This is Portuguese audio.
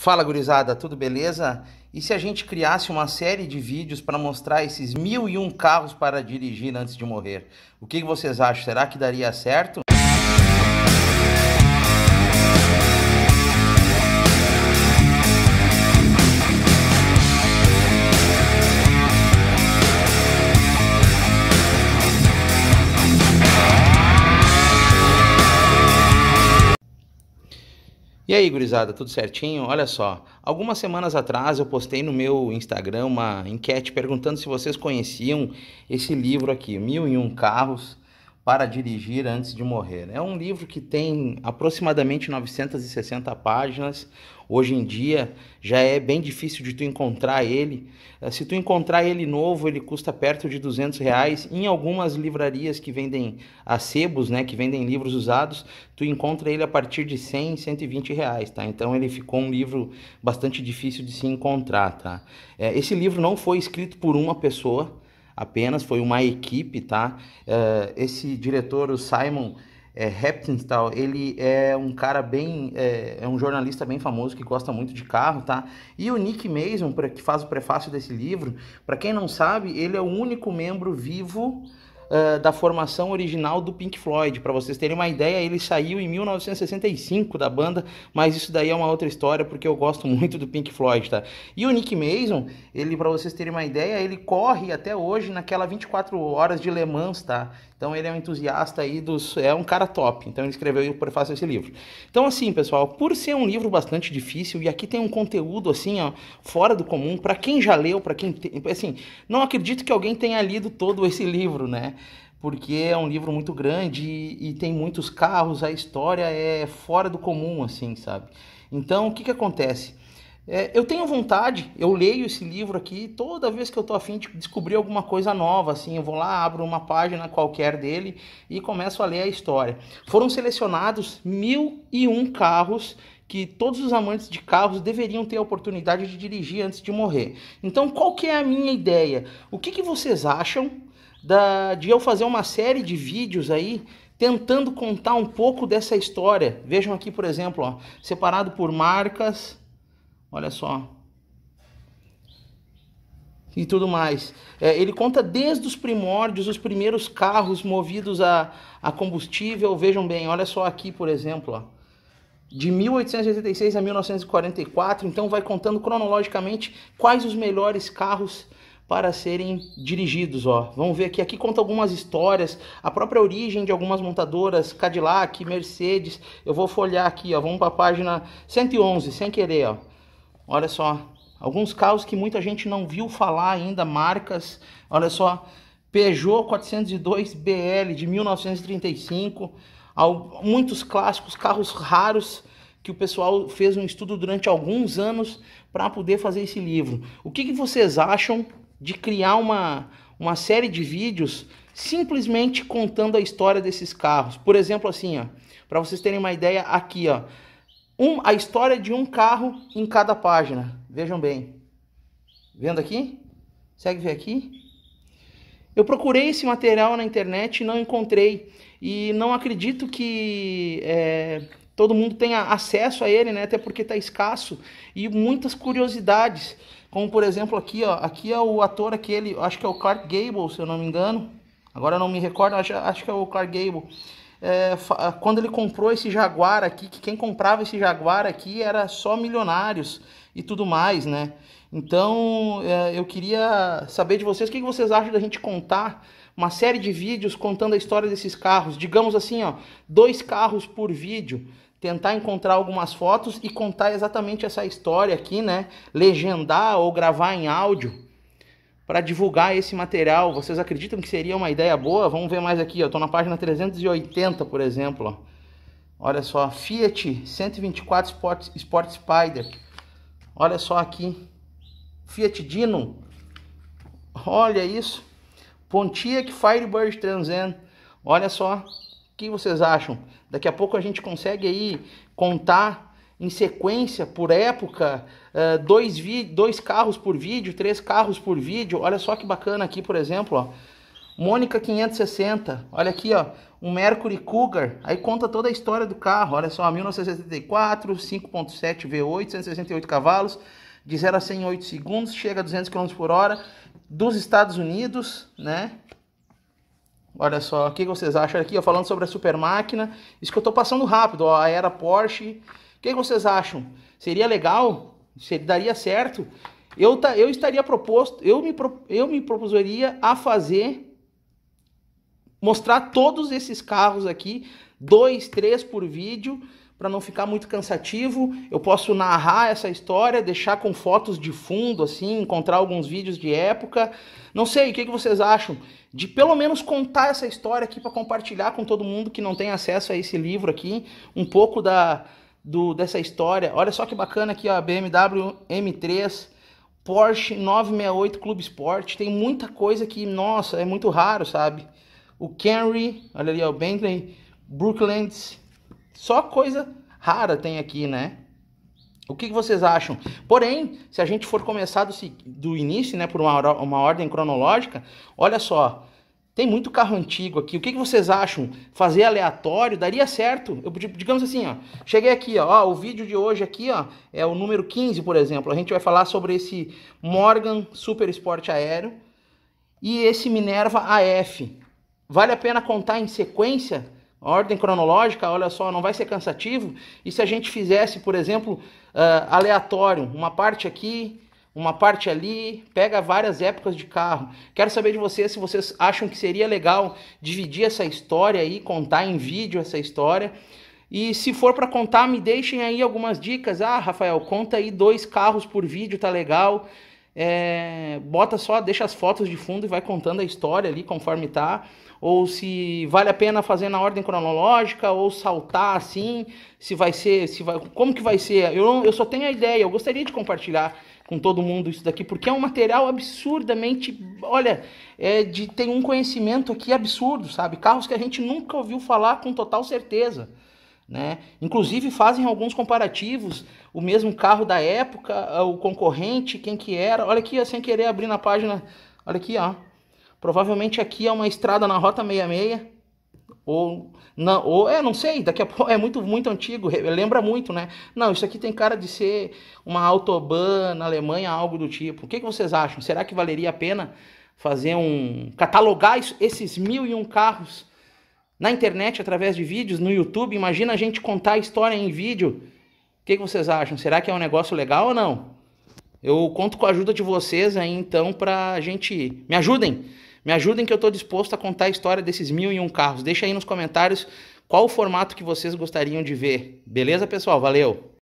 Fala gurizada, tudo beleza? E se a gente criasse uma série de vídeos para mostrar esses mil e um carros para dirigir antes de morrer? O que vocês acham? Será que daria certo? E aí, gurizada, tudo certinho? Olha só, algumas semanas atrás eu postei no meu Instagram uma enquete perguntando se vocês conheciam esse livro aqui, Mil e Um Carros, para Dirigir Antes de Morrer. Né? É um livro que tem aproximadamente 960 páginas. Hoje em dia já é bem difícil de tu encontrar ele. Eh, se tu encontrar ele novo, ele custa perto de 200 reais. Em algumas livrarias que vendem acebos, né, que vendem livros usados, tu encontra ele a partir de 100, 120 reais, tá? Então ele ficou um livro bastante difícil de se encontrar, tá? Eh, esse livro não foi escrito por uma pessoa, apenas, foi uma equipe, tá? Uh, esse diretor, o Simon é, eh, Heptinstall, ele é um cara bem, é, é, um jornalista bem famoso que gosta muito de carro, tá? E o Nick Mason, que faz o prefácio desse livro, para quem não sabe, ele é o único membro vivo eh, da formação original do Pink Floyd. Para vocês terem uma ideia, ele saiu em 1965 da banda, mas isso daí é uma outra história porque eu gosto muito do Pink Floyd, tá? E o Nick Mason, ele para vocês terem uma ideia, ele corre até hoje naquela 24 horas de Le Mans, tá? Então ele é um entusiasta aí dos. É um cara top. Então ele escreveu o prefácio desse livro. Então, assim, pessoal, por ser um livro bastante difícil, e aqui tem um conteúdo assim, ó, fora do comum, para quem já leu, para quem. Tem, assim, não acredito que alguém tenha lido todo esse livro, né? Porque é um livro muito grande e, e tem muitos carros, a história é fora do comum, assim, sabe? Então, o que, que acontece? É, eu tenho vontade, eu leio esse livro aqui toda vez que eu tô afim de descobrir alguma coisa nova, assim, eu vou lá, abro uma página qualquer dele e começo a ler a história. Foram selecionados mil e um carros que todos os amantes de carros deveriam ter a oportunidade de dirigir antes de morrer. Então, qual que é a minha ideia? O que, que vocês acham da, de eu fazer uma série de vídeos aí tentando contar um pouco dessa história. Vejam aqui, por exemplo, ó, separado por marcas, olha só, e tudo mais. É, ele conta desde os primórdios, os primeiros carros movidos a, a combustível. Vejam bem, olha só aqui, por exemplo, ó. De 1886 a 1944, então vai contando cronologicamente quais os melhores carros para serem dirigidos. Ó. Vamos ver aqui, aqui conta algumas histórias, a própria origem de algumas montadoras, Cadillac, Mercedes. Eu vou folhear aqui, ó. vamos para a página 111, sem querer. Ó. Olha só, alguns carros que muita gente não viu falar ainda, marcas. Olha só, Peugeot 402 BL de 1935, muitos clássicos, carros raros que o pessoal fez um estudo durante alguns anos para poder fazer esse livro. O que, que vocês acham de criar uma, uma série de vídeos simplesmente contando a história desses carros. Por exemplo, assim, ó, para vocês terem uma ideia, aqui, ó, um, a história de um carro em cada página. Vejam bem. Vendo aqui? segue ver aqui? Eu procurei esse material na internet e não encontrei. E não acredito que é, todo mundo tenha acesso a ele, né? Até porque está escasso e muitas curiosidades, como por exemplo aqui, ó, aqui é o ator aquele, acho que é o Clark Gable, se eu não me engano. Agora não me recordo, acho, acho que é o Clark Gable. É, ah, quando ele comprou esse Jaguar aqui, que quem comprava esse Jaguar aqui era só milionários e tudo mais, né? Então é, eu queria saber de vocês o que vocês acham da gente contar uma série de vídeos contando a história desses carros, digamos assim, ó, dois carros por vídeo tentar encontrar algumas fotos e contar exatamente essa história aqui, né? Legendar ou gravar em áudio para divulgar esse material. Vocês acreditam que seria uma ideia boa? Vamos ver mais aqui, eu estou na página 380, por exemplo, ó. Olha só, Fiat 124 Sport, Sport Spider. Olha só aqui. Fiat Dino. Olha isso. Pontiac Firebird Transen. Olha só. O que vocês acham? Daqui a pouco a gente consegue aí contar em sequência, por época, eh, dois, dois carros por vídeo, três carros por vídeo. Olha só que bacana aqui, por exemplo, ó. Mônica 560, olha aqui, ó, um Mercury Cougar, aí conta toda a história do carro, olha só, 1974, 5.7 V8, 168 cavalos, de 0 a 100 em segundos, chega a 200 km por hora, dos Estados Unidos, né, Olha só, o que vocês acham aqui, ó, falando sobre a super máquina. Isso que eu estou passando rápido, ó, a era Porsche. O que vocês acham? Seria legal? Seria, daria certo? Eu, tá, eu estaria proposto, eu me, eu me propuseria a fazer, mostrar todos esses carros aqui, dois, três por vídeo, para não ficar muito cansativo. Eu posso narrar essa história, deixar com fotos de fundo, assim, encontrar alguns vídeos de época. Não sei, o que, que vocês acham? De pelo menos contar essa história aqui para compartilhar com todo mundo que não tem acesso a esse livro aqui, um pouco da do, dessa história. Olha só que bacana aqui, a BMW M3. Porsche 968 Clube Sport, tem muita coisa que, nossa, é muito raro, sabe? O Camry, olha ali, ó, o Bentley, Brooklands, só coisa rara tem aqui, né? O que, vocês acham? Porém, se a gente for começar do, do início, né, por uma, uma ordem cronológica, olha só, tem muito carro antigo aqui. O que, vocês acham? Fazer aleatório daria certo? Eu, digamos assim, ó, cheguei aqui, ó, o vídeo de hoje aqui, ó, é o número 15, por exemplo. A gente vai falar sobre esse Morgan Super Sport Aéreo e esse Minerva AF. Vale a pena contar em sequência? A ordem cronológica, olha só, não vai ser cansativo. E se a gente fizesse, por exemplo, uh, aleatório, uma parte aqui, uma parte ali, pega várias épocas de carro. Quero saber de vocês se vocês acham que seria legal dividir essa história aí, contar em vídeo essa história. E se for para contar, me deixem aí algumas dicas. Ah, Rafael, conta aí dois carros por vídeo, tá legal é, bota só, deixa as fotos de fundo e vai contando a história ali conforme tá. Ou se vale a pena fazer na ordem cronológica, ou saltar assim, se vai ser, se vai, como que vai ser. Eu, eu só tenho a ideia, eu gostaria de compartilhar com todo mundo isso daqui, porque é um material absurdamente, olha, é de, tem um conhecimento aqui absurdo, sabe? Carros que a gente nunca ouviu falar com total certeza. Né? Inclusive fazem alguns comparativos, o mesmo carro da época, ah, o concorrente, quem que era. Olha aqui, sem querer abrir na página, olha aqui, ó. Provavelmente aqui é uma estrada na Rota 66, ou não, ou é, não sei, daqui a pouco é muito muito antigo, lembra muito, né? Não, isso aqui tem cara de ser uma autobahn na Alemanha, algo do tipo. O que, que vocês acham? Será que valeria a pena fazer um catalogar esses mil e um carros na internet através de vídeos, no YouTube. Imagina a gente contar a história em vídeo. O que, que vocês acham? Será que é um negócio legal ou não? Eu conto com a ajuda de vocês aí então para a gente. Me ajudem! Me ajudem que eu estou disposto a contar a história desses mil e um carros. Deixa aí nos comentários qual o formato que vocês gostariam de ver. Beleza, pessoal? Valeu!